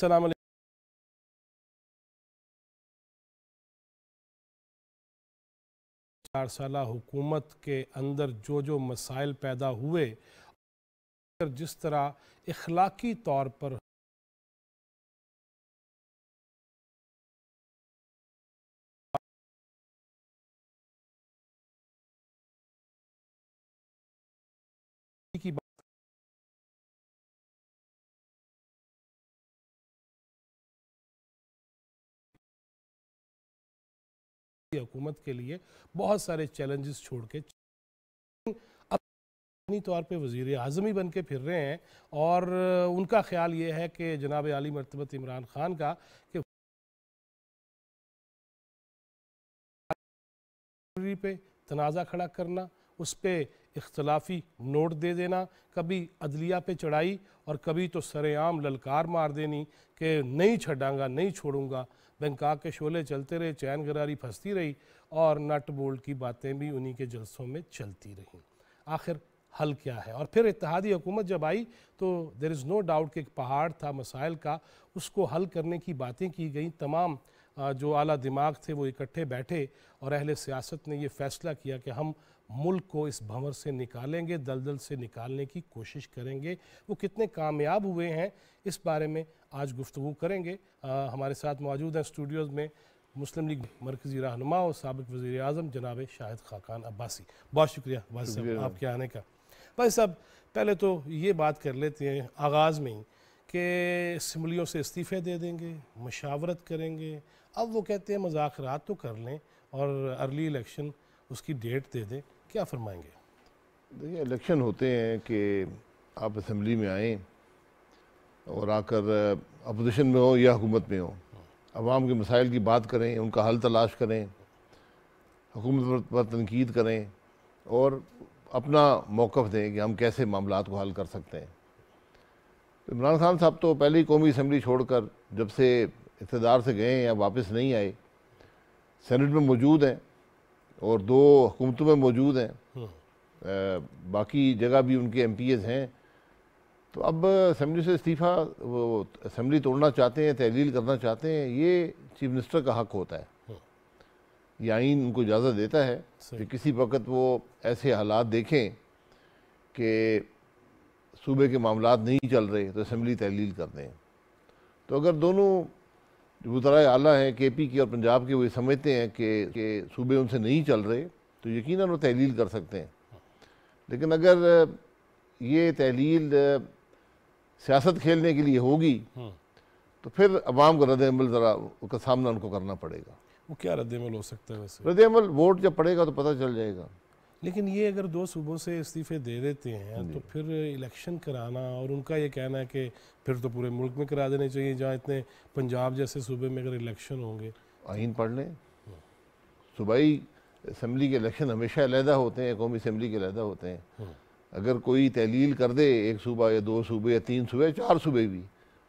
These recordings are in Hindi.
Selamun चार साल हुकूमत के अंदर जो जो मसाइल पैदा हुए जिस तरह इखलाकी तौर पर हुकूमत के लिए बहुत सारे चैलेंजेस छोड़ के अपनी तौर पे वजीर अजम ही बन के फिर रहे हैं और उनका ख्याल ये है कि जनाब अली मरतबत इमरान खान का कि पे तनाज़ा खड़ा करना उस पर इख्तलाफी नोट दे देना कभी अदलिया पे चढ़ाई और कभी तो सरेआम ललकार मार देनी कि नहीं छड़ांगा नहीं छोड़ूंगा बैंकाक के शोले चलते रहे चैन गरारी फंसती रही और नट बोल्ट की बातें भी उन्हीं के जलसों में चलती रहीं आखिर हल क्या है और फिर इतिहादी हुकूमत जब आई तो देर इज़ नो डाउट कि एक पहाड़ था मसाइल का उसको हल करने की बातें की गई तमाम जो आला दिमाग थे वो इकट्ठे बैठे और अहले सियासत ने ये फ़ैसला किया कि हम मुल्क को इस भंवर से निकालेंगे दलदल से निकालने की कोशिश करेंगे वो कितने कामयाब हुए हैं इस बारे में आज गुफ्तु करेंगे आ, हमारे साथ मौजूद हैं स्टूडियोज़ में मुस्लिम लीग मरकजी रहनुमा और सबक वज़ी अजम जनाब शाहिद खाकान अब्बासी बहुत शुक्रिया भाई साहब आपके आने का भाई साहब पहले तो ये बात कर लेते हैं आगाज़ में ही कि सिमलियों से इस्तीफ़े दे देंगे मशावरत करेंगे अब वो कहते हैं मजाक तो कर लें और अर्ली इलेक्शन उसकी डेट दे दें क्या फरमाएंगे देखिए इलेक्शन होते हैं कि आप असम्बली में आएँ और आकर अपोजिशन में हो या हुकूमत में हो आवाम के मसाइल की बात करें उनका हल तलाश करें हुकूमत पर तनकीद करें और अपना मौक़ दें कि हम कैसे मामला को हल कर सकते हैं तो इमरान खान साहब तो पहले ही कौमी असम्बली छोड़ कर जब से इकतदार से गए हैं या वापस नहीं आए सेनेट में मौजूद हैं और दो हुकूमतों में मौजूद हैं हम्म। बाकी जगह भी उनके एम पी एज़ हैं तो अब असम्बली से इस्तीफ़ा वो असम्बली तोड़ना चाहते हैं तहलील करना चाहते हैं ये चीफ मिनिस्टर का हक होता है हम्म। ये आइन उनको इजाज़त देता है कि किसी वक्त वो ऐसे हालात देखें कि सूबे के मामला नहीं चल रहे तो असम्बली तहलील कर दें तो अगर दोनों वज़रा अला हैं के पी की और पंजाब के वो समझते हैं कि सूबे उनसे नहीं चल रहे तो यकीन वो तहलील कर सकते हैं लेकिन अगर ये तहलील सियासत खेलने के लिए होगी हम्म। तो फिर अवाम का रद्दमल ज़रा का सामना उनको करना पड़ेगा वो क्या रद्दमल हो सकता है वैसे रद्दमल वोट जब पड़ेगा तो पता चल जाएगा लेकिन ये अगर दो सूबों से इस्तीफे दे देते हैं तो फिर इलेक्शन कराना और उनका ये कहना है कि फिर तो पूरे मुल्क में करा देने चाहिए जहाँ इतने पंजाब जैसे सूबे में अगर इलेक्शन होंगे आइन पढ़ लें सूबाई असम्बली के इलेक्शन हमेशा अलहदा होते हैं कौमी असम्बली के अलहदा होते हैं हम्म। अगर कोई तहलील कर दे एक सूबा या दो सूबे या तीन सूबे चार सूबे भी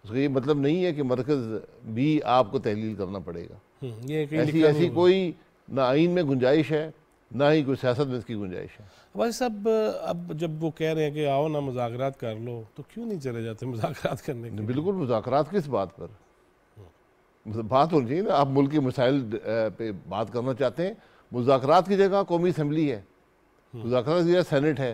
उसका ये मतलब नहीं है कि मरकज़ भी आपको तहलील करना पड़ेगा हम्म, ये ऐसी ऐसी कोई ना आइन में गुंजाइश है ना ही कोई सियासत में इसकी गुंजाइश है भाई साहब अब जब वो कह रहे हैं कि आओ ना मुजाकरात कर लो तो क्यों नहीं चले जाते मुजाकरात करने के बिल्कुल मुजाकरात किस बात पर मतलब बात होनी चाहिए ना आप मुल्क के मसाइल पे बात करना चाहते हैं मुजाकरात की जगह कौमी असम्बली है हम्म। मुजाकरात की जगह सैनट है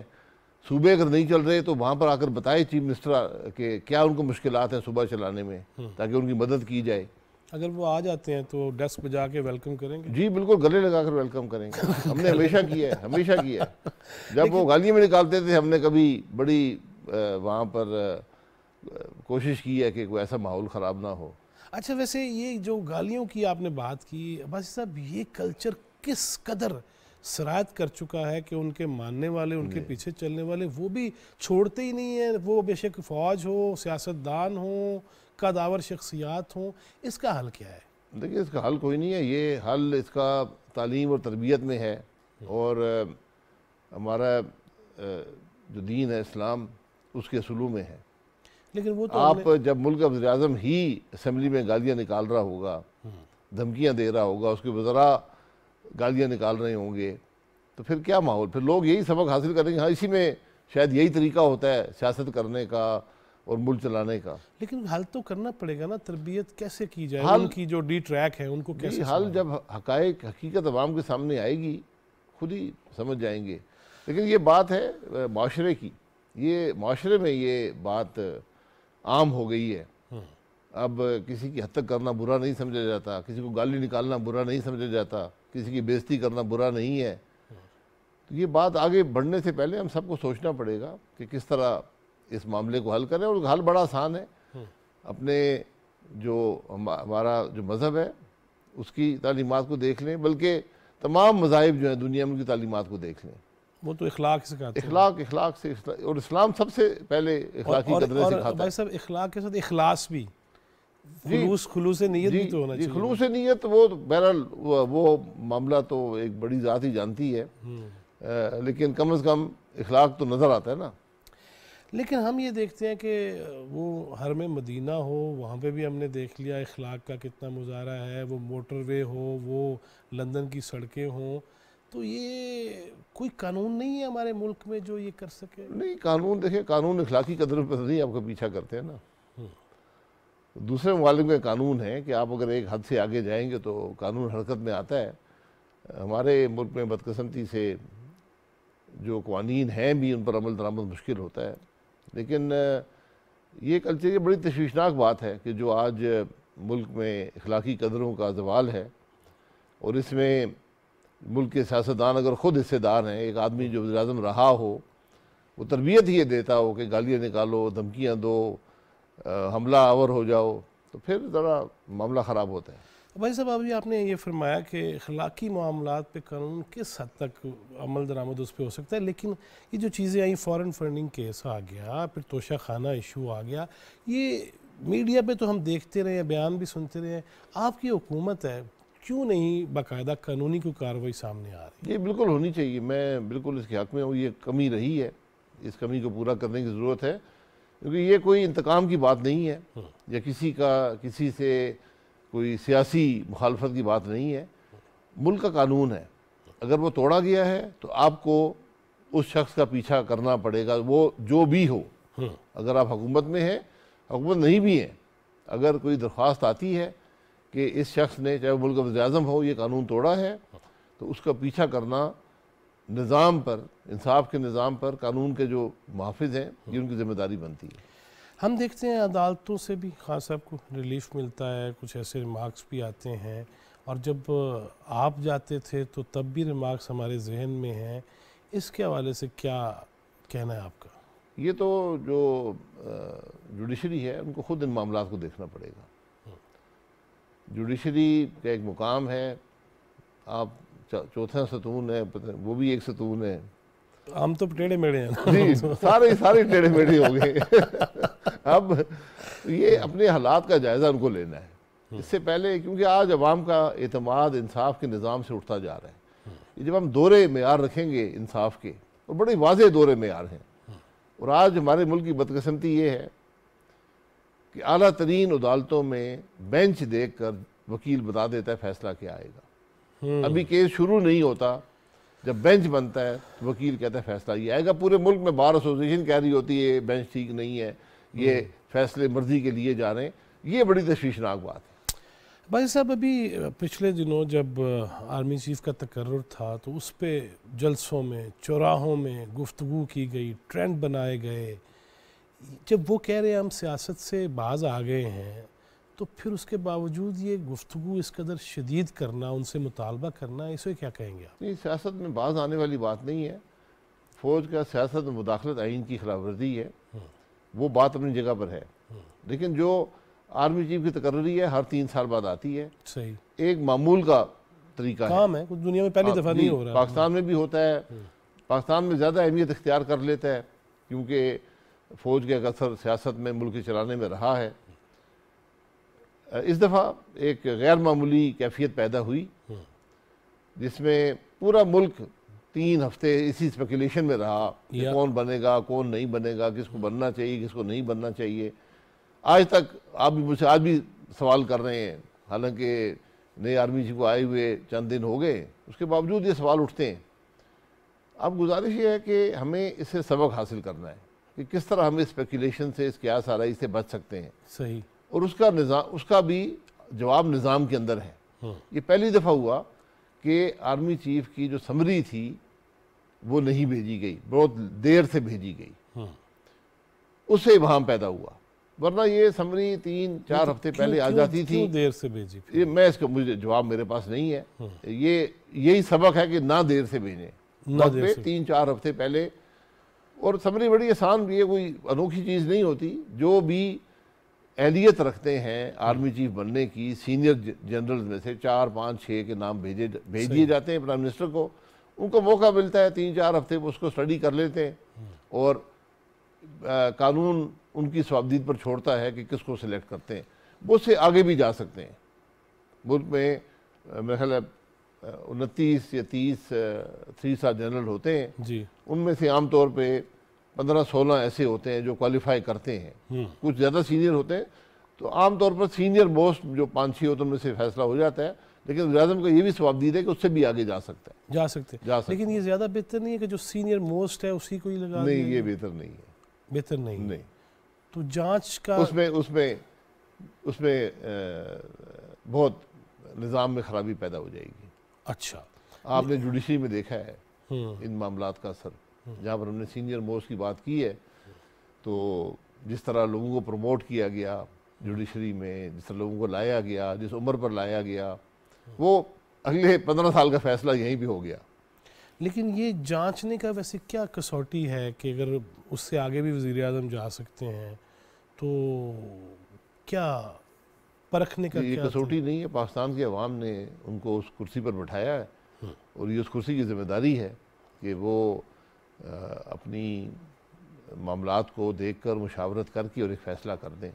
सूबे अगर नहीं चल रहे तो वहाँ पर आकर बताए चीफ मिनिस्टर के क्या उनको मुश्किल हैं सुबह चलाने में हम्म। ताकि उनकी मदद की जाए अगर वो आ जाते हैं तो डेस्क बजा जाके वेलकम करेंगे जी बिल्कुल गले लगा कर वेलकम करेंगे हमने हमेशा किया है हमेशा किया है जब वो गालियाँ में निकालते थे हमने कभी बड़ी वहाँ पर कोशिश की है कि कोई ऐसा माहौल ख़राब ना हो अच्छा वैसे ये जो गालियों की आपने बात की बासी साहब ये कल्चर किस कदर शरात कर चुका है कि उनके मानने वाले उनके पीछे चलने वाले वो भी छोड़ते ही नहीं है वो बेशक फ़ौज हो सियासतदान हो दावर शख्सियात हों इसका हल क्या है देखिए इसका हल कोई नहीं है ये हल इसका तालीम और तरबियत में है और हमारा जो दीन है इस्लाम उसके सलू में है लेकिन वो तो आप जब मुल्क वजी अजम ही असम्बली में गालियाँ निकाल रहा होगा हम्म। धमकियाँ दे रहा होगा उसके वजरा गालियाँ निकाल रहे होंगे तो फिर क्या माहौल फिर लोग यही सबक हासिल करेंगे हाँ इसी में शायद यही तरीका होता है सियासत करने का और मुल्क चलाने का लेकिन हल तो करना पड़ेगा ना तरबियत कैसे की जाए हल की जो डी ट्रैक है उनको कैसे हल जब हक़ हकीकत आवाम के सामने आएगी खुद ही समझ जाएंगे लेकिन ये बात है माशरे की ये माशरे में ये बात आम हो गई है हम्म। अब किसी की हद तक करना बुरा नहीं समझा जाता किसी को गाली निकालना बुरा नहीं समझा जाता किसी की बेइज्जती करना बुरा नहीं है हम्म। तो ये बात आगे बढ़ने से पहले हम सबको सोचना पड़ेगा कि किस तरह इस मामले को हल करें और हल बड़ा आसान है अपने जो हमारा जो मज़हब है उसकी तालीमत को देख लें बल्कि तमाम मजाहब जो हैं दुनिया में उनकी तालीमत को देख लें वो तो इखलाक से कहते इखलाक इखलाक से इखला, और इस्लाम सबसे पहले इखलाकी और, और, से भाई साहब इखलाक के साथ इखलास भी खलूस खलूस नीयत भी तो होना चाहिए खलूस नीयत वो तो बहरहाल वो मामला तो एक बड़ी ज़ात ही जानती है हम्म। लेकिन कम अज़ कम इखलाक तो नज़र आता है ना लेकिन हम ये देखते हैं कि वो हर में मदीना हो वहाँ पे भी हमने देख लिया अखलाक का कितना मुजाहरा है वो मोटरवे हो वो लंदन की सड़कें हों तो ये कोई कानून नहीं है हमारे मुल्क में जो ये कर सके नहीं कानून देखिए कानून अखलाकी कदर तो नहीं आपका पीछा करते हैं ना हम्म। दूसरे ममालिक में कानून है कि आप अगर एक हद से आगे जाएंगे तो कानून हरकत में आता है हमारे मुल्क में बदकस्मती से जो कवानीन हैं भी उन पर अमल दरामद मुश्किल होता है लेकिन ये कल्चर ये बड़ी तशवीशनाक बात है कि जो आज मुल्क में अखलाकी कदरों का जवाल है और इसमें मुल्क के सियासतदान अगर ख़ुद हिस्सेदार हैं एक आदमी जो वजम रहा हो वो तरबियत ही ये देता हो कि गालियाँ निकालो धमकियाँ दो हमला आवर हो जाओ तो फिर ज़रा मामला ख़राब होता है भाई साहब अभी आपने ये फरमाया कि अखलाकी मामला पे कानून किस हद तक अमल दरामद उस पर हो सकता है लेकिन ये जो चीज़ें आई फॉरेन फंडिंग केस आ गया फिर तोशा खाना इशू आ गया ये मीडिया पे तो हम देखते रहे हैं बयान भी सुनते रहे हैं आपकी हुकूमत है क्यों नहीं बाकायदा कानूनी कोई कार्रवाई सामने आ रही ये बिल्कुल होनी चाहिए मैं बिल्कुल इसके हक में हूँ ये कमी रही है इस कमी को पूरा करने की ज़रूरत है क्योंकि ये कोई इंतकाम की बात नहीं है हम्म। या किसी का किसी से कोई सियासी मुखालफत की बात नहीं है मुल्क का कानून है अगर वो तोड़ा गया है तो आपको उस शख्स का पीछा करना पड़ेगा वो जो भी हो हम्म। अगर आप हुकूमत में हैं हुकूमत नहीं भी हैं अगर कोई दरख्वास्त आती है कि इस शख्स ने चाहे मुल्क वजी हो ये कानून तोड़ा है तो उसका पीछा करना निज़ाम पर इंसाफ के निज़ाम पर कानून के जो मुहाफ़ हैं ये उनकी ज़िम्मेदारी बनती है हम देखते हैं अदालतों से भी खान साहब को रिलीफ मिलता है कुछ ऐसे रिमार्क्स भी आते हैं और जब आप जाते थे तो तब भी रिमार्क्स हमारे जहन में हैं इसके हवाले से क्या कहना है आपका ये तो जो जुडिशरी है उनको खुद इन मामला को देखना पड़ेगा जुडिशरी हम्म। का एक मुकाम है आप चौथा सतून है वो भी एक सतून है हम तो टेढ़े मेढ़े हैं जी सारे सारे टेढ़े मेढ़े हो गए अब ये अपने हालात का जायज़ा उनको लेना है हम्म। इससे पहले क्योंकि आज आवाम का एतमाद इंसाफ के निज़ाम से उठता जा रहा है जब हम दौरे मैार रखेंगे इंसाफ के और बड़े वाजे दौरे मैार हैं हम्म। और आज हमारे मुल्क की बदकस्मती ये है कि अला तरीन अदालतों में बेंच देख कर वकील बता देता है फैसला क्या आएगा हम्म। अभी केस शुरू नहीं होता जब बेंच बनता है तो वकील कहता है फैसला ये आएगा पूरे मुल्क में बार एसोसिएशन कह रही होती है बेंच ठीक नहीं है ये फैसले मर्जी के लिए जा रहे हैं ये बड़ी तश्वीशनाक बात है भाई साहब अभी पिछले दिनों जब आर्मी चीफ का तकर्र था तो उस पर जलसों में चौराहों में गुफ्तु की गई ट्रेंड बनाए गए जब वो कह रहे हैं हम सियासत से बाज आ गए हैं तो फिर उसके बावजूद ये गुफ्तु इस कदर शदीद करना उनसे मुतालबा करना इसे क्या कहेंगे आप नहीं सियासत में बाज आने वाली बात नहीं है फ़ौज का सियासत मुदाखलत आइन की खिलाफ वर्जी है वो बात अपनी जगह पर है लेकिन जो आर्मी चीफ की तकर्री है हर तीन साल बाद आती है सही एक मामूल का तरीका काम है, है दुनिया में पहली दफ़ा नहीं हो रहा पाकिस्तान में भी होता है हम्म। पाकिस्तान में ज़्यादा अहमियत इख्तियार कर लेता है क्योंकि फ़ौज के असर सियासत में मुल्क चलाने में रहा है इस दफ़ा एक गैर मामूली कैफियत पैदा हुई हम्म। जिसमें पूरा मुल्क तीन हफ्ते इसी स्पेकुलेशन में रहा कि कौन बनेगा कौन नहीं बनेगा किसको बनना चाहिए किसको नहीं बनना चाहिए आज तक आप भी मुझसे आज भी सवाल कर रहे हैं हालांकि नए आर्मी जी को आए हुए चंद दिन हो गए उसके बावजूद ये सवाल उठते हैं अब गुजारिश ये है कि हमें इससे सबक हासिल करना है कि किस तरह हम इस स्पेकुलेशन से इस क्या सारा से बच सकते हैं सही और उसका निज़ाम उसका भी जवाब निज़ाम के अंदर है हाँ। ये पहली दफ़ा हुआ कि आर्मी चीफ की जो समरी थी वो नहीं भेजी गई बहुत देर से भेजी गई हाँ। उससे वहां पैदा हुआ वरना ये समरी तीन चार तो हफ्ते पहले आ जाती थी देर से भेजी ये मैं इसका मुझे जवाब मेरे पास नहीं है हाँ। ये यही सबक है कि ना देर से भेजें ना तीन चार हफ्ते पहले और समरी बड़ी आसान भी है कोई अनोखी चीज़ नहीं होती जो भी एहलियत रखते हैं आर्मी हाँ। चीफ बनने की सीनियर जनरल्स में से चार पांच छह के नाम भेजे भेज दिए जाते हैं प्राइम मिनिस्टर को उनको मौका मिलता है तीन चार हफ्ते वो उसको स्टडी कर लेते हैं और आ, कानून उनकी स्वाबदीद पर छोड़ता है कि किसको सिलेक्ट करते हैं वो उससे आगे भी जा सकते हैं मुल्क में मेरा ख्याल उनतीस या तीस थ्री सा जनरल होते हैं जी उनमें से आम तौर पे पंद्रह सोलह ऐसे होते हैं जो क्वालिफाई करते हैं हम्म। कुछ ज़्यादा सीनियर होते हैं तो आम तौर पर सीनियर मोस्ट जो पाँच छः होते हैं उनमें से फैसला हो जाता है लेकिन वजम को ये भी स्वाब दी है कि उससे भी आगे जा सकता है जा सकते जा सकते लेकिन ये ज़्यादा बेहतर नहीं है कि जो सीनियर मोस्ट है उसी को ही लगा नहीं ये बेहतर नहीं है बेहतर नहीं नहीं तो जांच का उसमें उसमें उसमें बहुत निज़ाम में ख़राबी पैदा हो जाएगी अच्छा आपने जुडिशरी में देखा है हम्म। इन मामला का असर जहाँ पर हमने सीनियर मोस्ट की बात की है तो जिस तरह लोगों को प्रमोट किया गया जुडिशरी में जिस तरह लोगों को लाया गया जिस उम्र पर लाया गया वो अगले पंद्रह साल का फैसला यहीं भी हो गया लेकिन ये जांचने का वैसे क्या कसौटी है कि अगर उससे आगे भी वजीर अजम जा सकते हैं तो क्या परखने का ये कसौटी नहीं है पाकिस्तान की अवाम ने उनको उस कुर्सी पर बैठाया है हम्म। और ये उस कुर्सी की जिम्मेदारी है कि वो आ, अपनी मामला को देख कर मुशावरत करके और एक फ़ैसला कर दें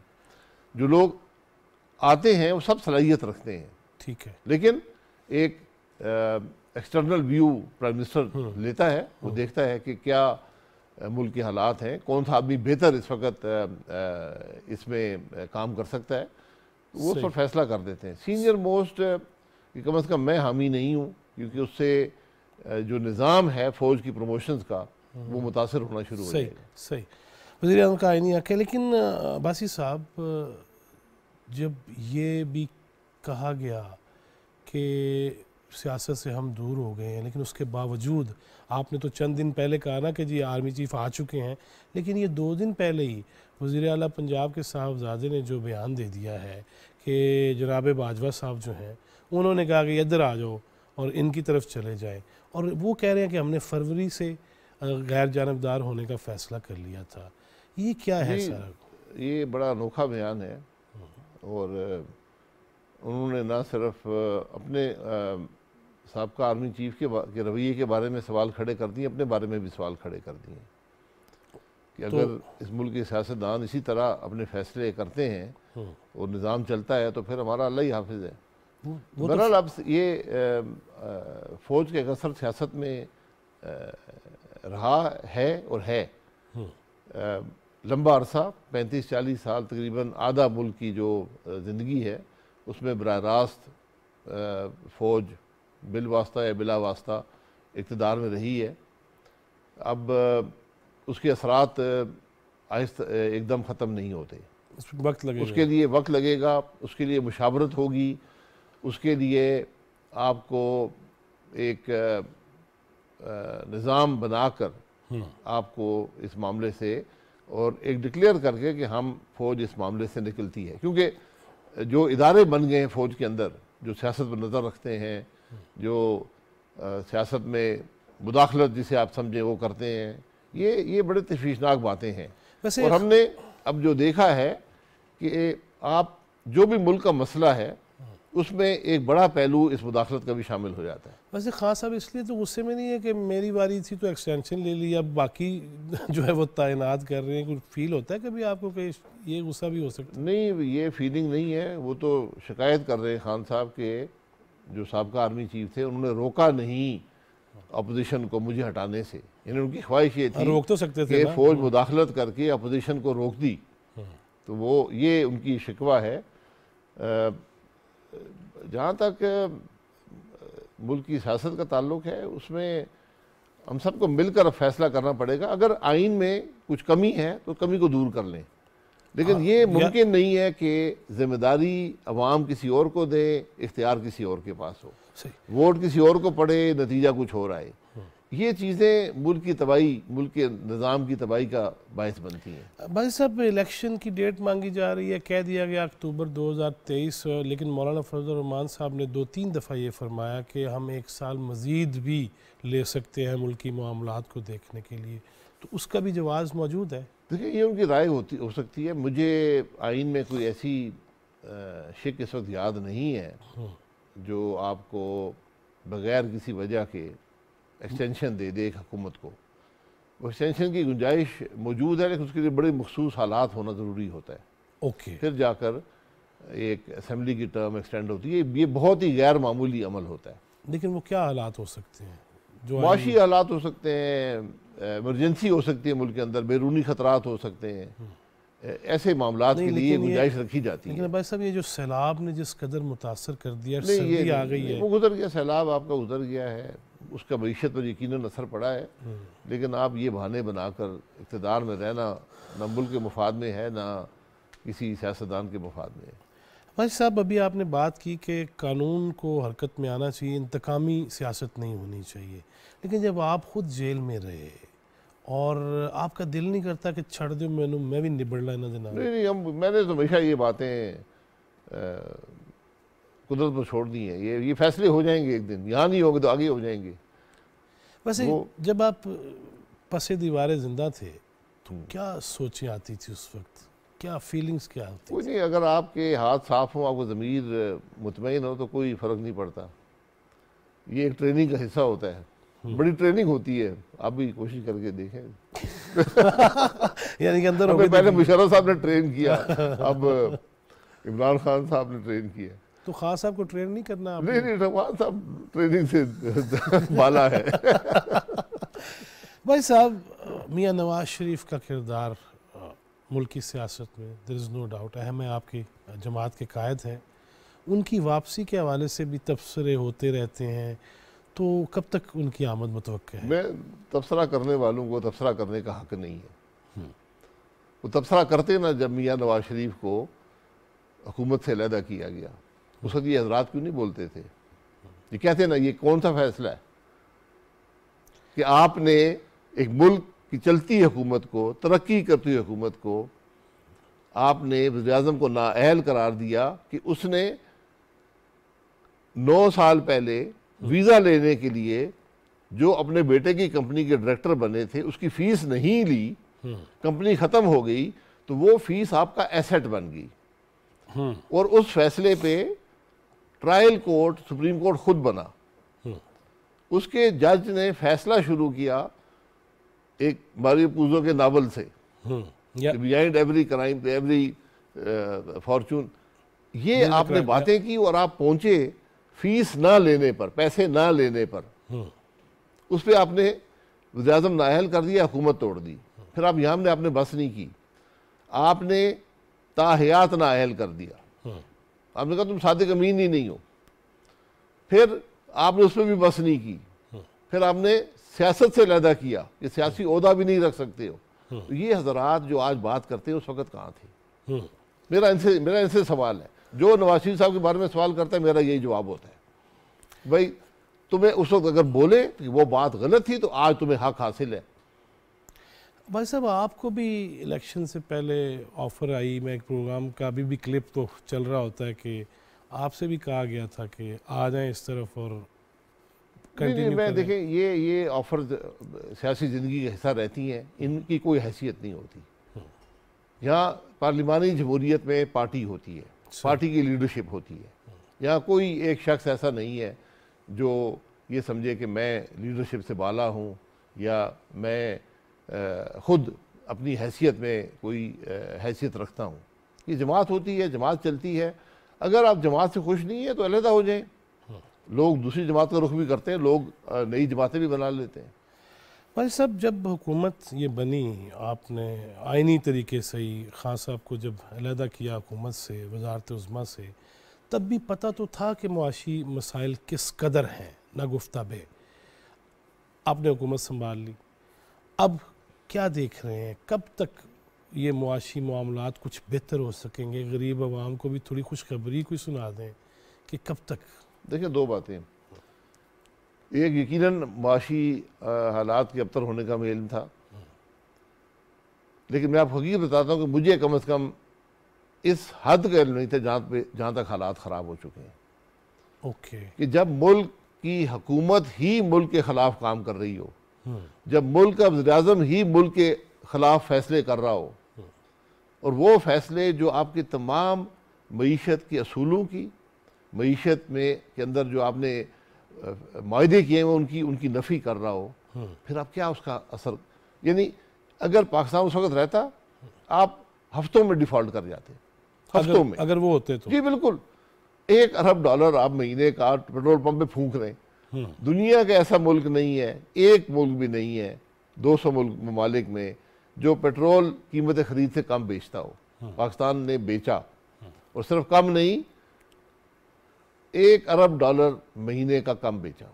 जो लोग आते हैं वो सब सलाहियत रखते हैं ठीक है लेकिन एक एक्सटर्नल व्यू प्राइम मिनिस्टर लेता है वो हम्म। देखता है कि क्या मुल्क के हालात हैं कौन सा आदमी बेहतर इस वक्त इसमें काम कर सकता है तो वो पर फैसला कर देते हैं सीनियर मोस्ट कम अज कम मैं हामी नहीं हूँ क्योंकि उससे जो निज़ाम है फ़ौज की प्रमोशन का वो हम्म। मुतासर होना शुरू हो जाएगा सही वजी अजम का आइनी आके लेकिन बासी साहब जब ये भी कहा गया कि सियासत से हम दूर हो गए हैं लेकिन उसके बावजूद आपने तो चंद दिन पहले कहा ना कि जी आर्मी चीफ आ चुके हैं लेकिन ये दो दिन पहले ही वज़ी अला पंजाब के साहबजादे ने जो बयान दे दिया है कि जनाब बाजवा साहब जो हैं उन्होंने कहा कि इधर आ जाओ और इनकी तरफ चले जाएँ और वो कह रहे हैं कि हमने फरवरी से गैर जानबदार होने का फ़ैसला कर लिया था ये क्या है सर ये बड़ा अनोखा बयान है हम्म। और उन्होंने ना सिर्फ अपने सबका आर्मी चीफ के, के रवैये के बारे में सवाल खड़े कर दिए अपने बारे में भी सवाल खड़े कर दिए कि तो अगर तो, इस मुल्क के सियासतदान इसी तरह अपने फैसले करते हैं हम्म। और निज़ाम चलता है तो फिर हमारा अल्लाह ही हाफिज है तो बहरहाल अब ये फ़ौज के कसर सियासत में आ, रहा है और है हम्म। लंबा अरसा पैंतीस चालीस साल तकरीबन आधा मुल्क की जो ज़िंदगी है उसमें बर रास्त फ़ौज बिल वास्ता या बिला वास्ता इकतदार में रही है अब उसके असरात आहिस्त एकदम ख़त्म नहीं होते वक्त लगेगा उसके लिए वक्त लगेगा उसके लिए मुशावरत होगी उसके लिए आपको एक निज़ाम बनाकर हम्म। आपको इस मामले से और एक डिक्लेयर करके कि हम फौज इस मामले से निकलती है क्योंकि जो इदारे बन गए हैं फ़ौज के अंदर जो सियासत पर नज़र रखते हैं जो सियासत में मुदाखलत जिसे आप समझें वो करते हैं ये ये बड़े तफीशनाक बातें हैं और हमने अब जो देखा है कि आप जो भी मुल्क का मसला है उसमें एक बड़ा पहलू इस मुदाखलत का भी शामिल हो जाता है वैसे खास साहब इसलिए तो गुस्से में नहीं है कि मेरी बारी थी तो एक्सटेंशन ले ली अब बाकी जो है वो तैनात कर रहे हैं कुछ फील होता है कभी आपको कहीं ये गुस्सा भी हो सकता है नहीं ये फीलिंग नहीं है वो तो शिकायत कर रहे हैं खान साहब के जो सबका आर्मी चीफ थे उन्होंने रोका नहीं अपोजिशन को मुझे हटाने से यानी उनकी ख्वाहिश ये थी हाँ, रोक तो सकते थे फौज हाँ। मुदाखलत करके अपोजिशन को रोक दी हाँ। तो वो ये उनकी शिकवा है जहाँ तक मुल्क की सियासत का ताल्लुक है उसमें हम सबको मिलकर फैसला करना पड़ेगा अगर आइन में कुछ कमी है तो कमी को दूर कर लें लेकिन आ, हाँ, ये मुमकिन नहीं है कि जिम्मेदारी अवाम किसी और को दे इख्तियार किसी और के पास हो वोट किसी और को पड़े नतीजा कुछ हो रहा है ये चीज़ें मुल्क की तबाही मुल्क के निज़ाम की तबाही का बायस बनती हैं भाई साहब इलेक्शन की डेट मांगी जा रही है कह दिया गया अक्टूबर 2023 लेकिन मौलाना फजलरहमान साहब ने दो तीन दफ़ा ये फरमाया कि हम एक साल मज़ीद भी ले सकते हैं मुल्क मामला को देखने के लिए तो उसका भी जवाब मौजूद है देखिए ये उनकी राय होती हो सकती है मुझे आइन में कोई ऐसी शिक इस वक्त याद नहीं है हम्म। जो आपको बग़ैर किसी वजह के एक्सटेंशन दे दे एक हुकूमत को वो एक्सटेंशन की गुंजाइश मौजूद है लेकिन उसके लिए बड़े मखसूस हालात होना ज़रूरी होता है ओके फिर जाकर एक असम्बली की टर्म एक्सटेंड होती है ये बहुत ही गैर मामूली अमल होता है लेकिन वो क्या हालात हो सकते हैं जो माशी हालात हो सकते हैं एमरजेंसी हो सकती है मुल्क के अंदर बैरूनी खतरात हो सकते हैं हम्म। ऐसे मामला के लिए गुंजाइश रखी जाती है भाई साहब ये जो सैलाब ने जिस कदर मुतासर कर दिया आ गई है वो गुजर गया सैलाब आपका गुजर गया है उसका मीशत पर यकीन असर पड़ा है हम्म। लेकिन आप ये बहाने बनाकर इकतदार में रहना ना मुल्क के मफाद में है ना किसी सियासतदान के मफाद में है भाई साहब अभी आपने बात की कि कानून को हरकत में आना चाहिए इंतकामी सियासत नहीं होनी चाहिए लेकिन जब आप खुद जेल में रहे और आपका दिल नहीं करता कि छड़ दो मैं मैं भी निबड़ला ना देना नहीं नहीं हम मैंने तो हमेशा ये बातें कुदरत पर छोड़ दी है ये ये फैसले हो जाएंगे एक दिन यहाँ नहीं होंगे तो आगे हो जाएंगे वैसे जब आप पसे दीवारे जिंदा थे तो हम्म। क्या सोचे आती थी उस वक्त क्या फीलिंग्स क्या होती कोई नहीं अगर आपके हाथ साफ हो आपको ज़मीर मुतमिन हो तो कोई फ़र्क नहीं पड़ता ये एक ट्रेनिंग का हिस्सा होता है हम्म। बड़ी ट्रेनिंग होती है आप भी कोशिश करके देखें यानी कि अंदर पहले तो- मुशर्रफ साहब ने ट्रेन किया अब इमरान खान साहब ने ट्रेन किया तो खास साहब को ट्रेन नहीं करना आपने? नहीं नहीं रवान साहब ट्रेनिंग से बाला है भाई साहब मियाँ नवाज शरीफ का किरदार मुल्क की सियासत में दर इज़ नो डाउट अहम है आपकी जमात के कायद हैं उनकी वापसी के हवाले से भी तबसरे होते रहते हैं तो कब तक उनकी आमद मुतव है मैं तबसरा करने वालों को तबसरा करने का हक नहीं है वो तबसरा करते ना जब मियाँ नवाज शरीफ को हुकूमत से अलहदा किया गया उस वक्त ये हजरात क्यों नहीं बोलते थे ये कहते ना ये कौन सा फैसला है कि आपने एक मुल्क की चलती हुकूमत को तरक्की करती हुई हुकूमत को आपने वजी को नाअहल करार दिया कि उसने नौ साल पहले वीज़ा लेने के लिए जो अपने बेटे की कंपनी के डायरेक्टर बने थे उसकी फ़ीस नहीं ली कंपनी ख़त्म हो गई तो वो फीस आपका एसेट बन गई हम्म। और उस फैसले पे ट्रायल कोर्ट सुप्रीम कोर्ट खुद बना हम्म। उसके जज ने फैसला शुरू किया एक मारियो पूजो के नावल से behind every crime every fortune ये आपने बातें की और आप पहुंचे फीस ना लेने पर पैसे ना लेने पर हम्म। उस पर आपने वजम नाहल कर दिया हुकूमत तोड़ दी फिर आप यहाँ ने आपने बस नहीं की आपने ताहयात नाहल कर दिया हम्म। आपने कहा तुम सादिक अमीन ही नहीं हो फिर आपने उसमें भी बस नहीं की हम्म। फिर आपने सियासत से लहदा किया कि सियासी अहदा हम्म। भी नहीं रख सकते हो हम्म। तो ये हजरात जो आज बात करते हैं उस वक्त कहाँ थे मेरा इनसे मेरा इनसे सवाल है जो नवाज शरीफ साहब के बारे में सवाल करता है मेरा यही जवाब होता है भाई तुम्हें उस वक्त अगर बोले कि वो बात गलत थी तो आज तुम्हें हक हासिल है भाई साहब आपको भी इलेक्शन से पहले ऑफ़र आई मैं एक प्रोग्राम का अभी भी क्लिप तो चल रहा होता है कि आपसे भी कहा गया था कि आ जाए इस तरफ और नहीं, नहीं, मैं देखें ये ये ऑफ़र सियासी ज़िंदगी का हिस्सा रहती हैं इनकी कोई हैसियत नहीं होती यहाँ पार्लिमानी जमहूरीत में पार्टी होती है पार्टी की लीडरशिप होती है यहाँ कोई एक शख्स ऐसा नहीं है जो ये समझे कि मैं लीडरशिप से बाला हूँ या मैं ख़ुद अपनी हैसियत में कोई हैसियत रखता हूँ ये जमात होती है जमात चलती है अगर आप जमात से खुश नहीं है तो अलहदा हो जाए लोग दूसरी जमात का रुख भी करते हैं लोग नई जमातें भी बना लेते हैं भाई साहब जब हुकूमत ये बनी आपने आइनी तरीके से ही खान साहब को जब अलहदा किया हुकूमत से वजारत उज़मा से तब भी पता तो था कि मुआशी मसाइल किस कदर हैं ना गुफ्ता बे आपने हुकूमत संभाल ली अब क्या देख रहे हैं कब तक ये मुआशी मामला कुछ बेहतर हो सकेंगे गरीब आवाम को भी थोड़ी खुशखबरी कोई सुना दें कि कब तक देखिए दो बातें एक यकीनन माशी हालात के अबतर होने का हमें इल्म था लेकिन मैं आप हकीकत बताता हूँ कि मुझे कम अज़ कम इस हद का इल्म नहीं था जहाँ पे जहाँ तक हालात ख़राब हो चुके हैं ओके कि जब मुल्क की हकूमत ही मुल्क के ख़िलाफ़ काम कर रही हो जब मुल्क का अजम ही मुल्क के खिलाफ फैसले कर रहा हो और वो फैसले जो आपके तमाम मीशत के असूलों की मीशत में के अंदर जो आपने माहे किए हैं उनकी उनकी नफ़ी कर रहा हो फिर आप क्या उसका असर यानी अगर पाकिस्तान उस वक्त रहता आप हफ्तों में डिफॉल्ट कर जाते हफ्तों में अगर वो होते तो जी बिल्कुल एक अरब डॉलर आप महीने का पेट्रोल पंप पे फूंक रहे हैं हम्म। दुनिया का ऐसा मुल्क नहीं है एक मुल्क भी नहीं है 200 सौ मुल्क ममालिक में जो पेट्रोल कीमत खरीद से कम बेचता हो हम्म। पाकिस्तान ने बेचा हम्म। और सिर्फ कम नहीं एक अरब डॉलर महीने का कम बेचा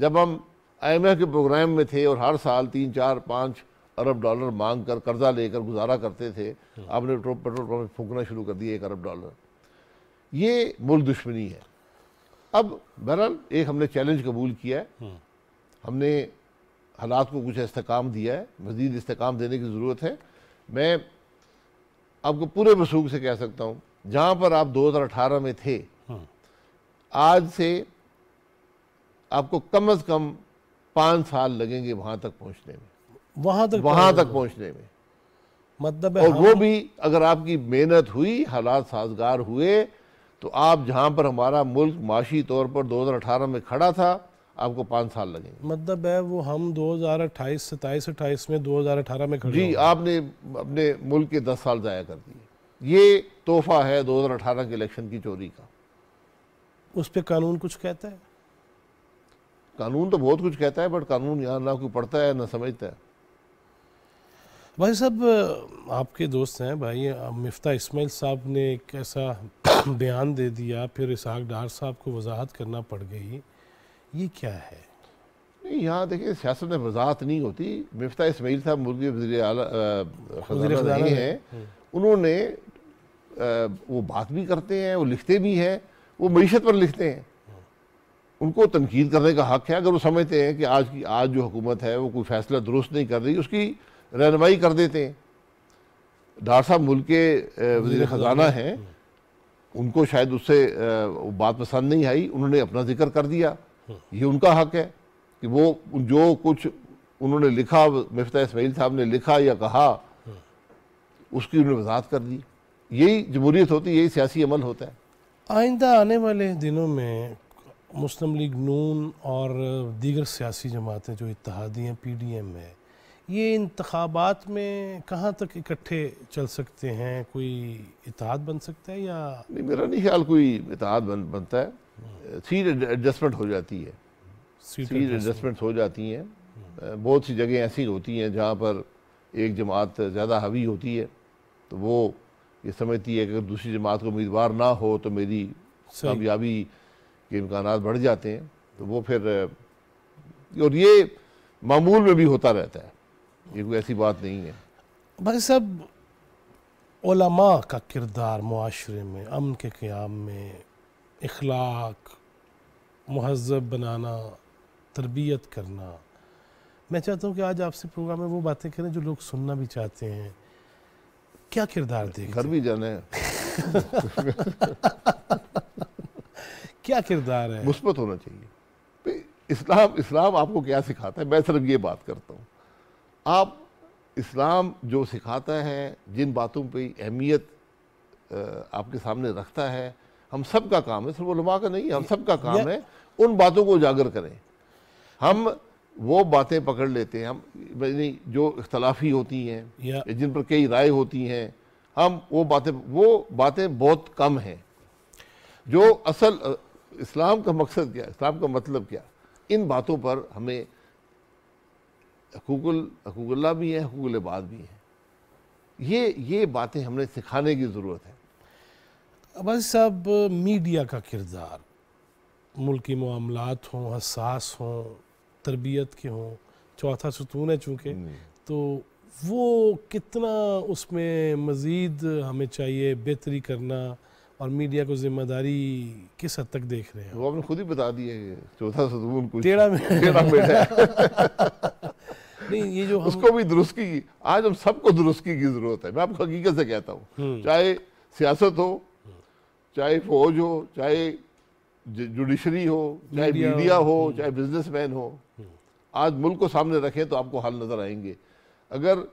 जब हम आईएमएफ के प्रोग्राम में थे और हर साल तीन चार पाँच अरब डॉलर मांग कर कर्जा लेकर गुजारा करते थे आपने पेट्रोल पंप फूकना शुरू कर दिया एक अरब डॉलर ये मुल्क दुश्मनी है अब बहरहाल एक हमने चैलेंज कबूल किया है हम्म। हमने हालात को कुछ इस्तेकाम दिया है मज़ीद इस्तेकाम देने की ज़रूरत है मैं आपको पूरे वसूख से कह सकता हूँ जहाँ पर आप 2018 में थे हम्म। आज से आपको कम अज़ कम पाँच साल लगेंगे वहाँ तक पहुँचने में वहाँ तक वहाँ तक पहुँचने में मतलब और हाँ। वो भी अगर आपकी मेहनत हुई हालात साजगार हुए तो आप जहाँ पर हमारा मुल्क माशी तौर पर 2018 में खड़ा था आपको पाँच साल लगेंगे मतलब है वो हम 2028 सताईस अट्ठाईस में 2018 में खड़े जी आपने अपने मुल्क के 10 साल ज़ाया कर दिए ये तोहफा है 2018 के इलेक्शन की चोरी का उस पर कानून कुछ कहता है कानून तो बहुत कुछ कहता है बट कानून यहाँ ना कोई पढ़ता है ना समझता है भाई साहब आपके दोस्त हैं भाई मफ्ता इसमाइल साहब ने एक ऐसा बयान दे दिया फिर इसहाक डार साहब को वजाहत करना पड़ गई ये क्या है नहीं यहाँ देखिए सियासत में वजाहत नहीं होती मफ्ता इसमाइल साहब मुर्गी वजी नहीं हैं हम्म। उन्होंने वो बात भी करते हैं वो लिखते भी हैं वो मीशत पर लिखते हैं उनको तनकीद करने का हक है अगर वो समझते हैं कि आज की आज जो हुकूमत है वो कोई फैसला दुरुस्त नहीं कर रही उसकी रहनमाई कर देते हैं डार साहब मुल्क के वजीर ख़जाना हैं उनको शायद उससे बात पसंद नहीं आई उन्होंने अपना जिक्र कर दिया ये उनका हक है कि वो जो कुछ उन्होंने लिखा मफ्ता इसमाइल साहब ने लिखा या कहा उसकी उन्होंने वजात कर दी यही जमहूरियत होती है यही सियासी अमल होता है आइंदा आने वाले दिनों में मुस्लिम लीग नून और दीगर सियासी जमातें जो इतिहादी हैं पी डी एम है ये इंतबात में कहाँ तक इकट्ठे चल सकते हैं कोई इतिहाद बन सकता है या नहीं मेरा नहीं ख्याल कोई इतिहाद बन बनता है सीट एडजस्टमेंट हो जाती है सीट एडजस्टमेंट हो जाती हैं बहुत सी जगह ऐसी होती हैं जहाँ पर एक जमात ज़्यादा हवी होती है तो वो ये समझती है कि अगर दूसरी जमात को उम्मीदवार ना हो तो मेरी कामयाबी के इम्कान बढ़ जाते हैं तो वो फिर और ये मामूल में भी होता रहता है ये कोई ऐसी बात नहीं है भाई साहब ओलमा का किरदार माशरे में अमन के क़्याम में अखलाक महजब बनाना तरबियत करना मैं चाहता हूँ कि आज आपसे प्रोग्राम में वो बातें करें जो लोग सुनना भी चाहते हैं क्या किरदार देख घर भी जाना है क्या किरदार है मुस्बत होना चाहिए इस्लाम इस्लाम आपको क्या सिखाता है मैं सिर्फ ये बात करता हूँ आप इस्लाम जो सिखाता है जिन बातों पर अहमियत आपके सामने रखता है हम सब का काम है सिर्फ उलमा का नहीं हम सब का काम है उन बातों को उजागर करें हम वो बातें पकड़ लेते हैं हम जो इख्तलाफी होती हैं जिन पर कई राय होती हैं हम वो बातें वो बातें बहुत कम हैं जो असल इस्लाम का मकसद क्या इस्लाम का मतलब क्या इन बातों पर हमें हकूकुल भी है हकूकुल इबाद भी है ये ये बातें हमने सिखाने की ज़रूरत है अबाज साहब मीडिया का किरदार मुल्की मामला हों हसास हों तरबियत के हों चौथा सतून है चूँकि हम्म। तो वो कितना उसमें मज़ीद हमें चाहिए बेहतरी करना और मीडिया को जिम्मेदारी किस हद तक देख रहे हैं वो आपने खुद ही बता दिया चौथा सतून कुछ टेढ़ा में टेढ़ा नहीं ये जो हम... उसको भी दुरुस्ती की आज हम सबको दुरुस्ती की जरूरत है मैं आपको हकीकत से कहता हूँ हम्म। चाहे सियासत हो चाहे फौज हो चाहे जुडिशरी हो चाहे मीडिया हो, चाहे हम्म। चाहे बिजनेसमैन हो हम्म। आज मुल्क को सामने रखें तो आपको हाल नजर आएंगे अगर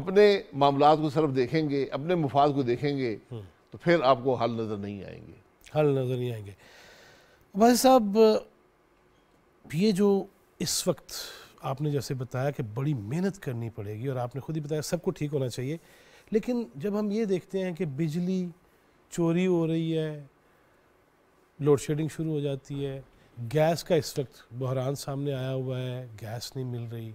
अपने मामला को सिर्फ देखेंगे अपने मुफाद को देखेंगे तो फिर आपको हाल नजर नहीं आएंगे हाल नजर नहीं आएंगे भाई साहब ये जो इस वक्त आपने जैसे बताया कि बड़ी मेहनत करनी पड़ेगी और आपने खुद ही बताया सबको ठीक होना चाहिए लेकिन जब हम ये देखते हैं कि बिजली चोरी हो रही है लोड शेडिंग शुरू हो जाती है गैस का इस वक्त बहरान सामने आया हुआ है गैस नहीं मिल रही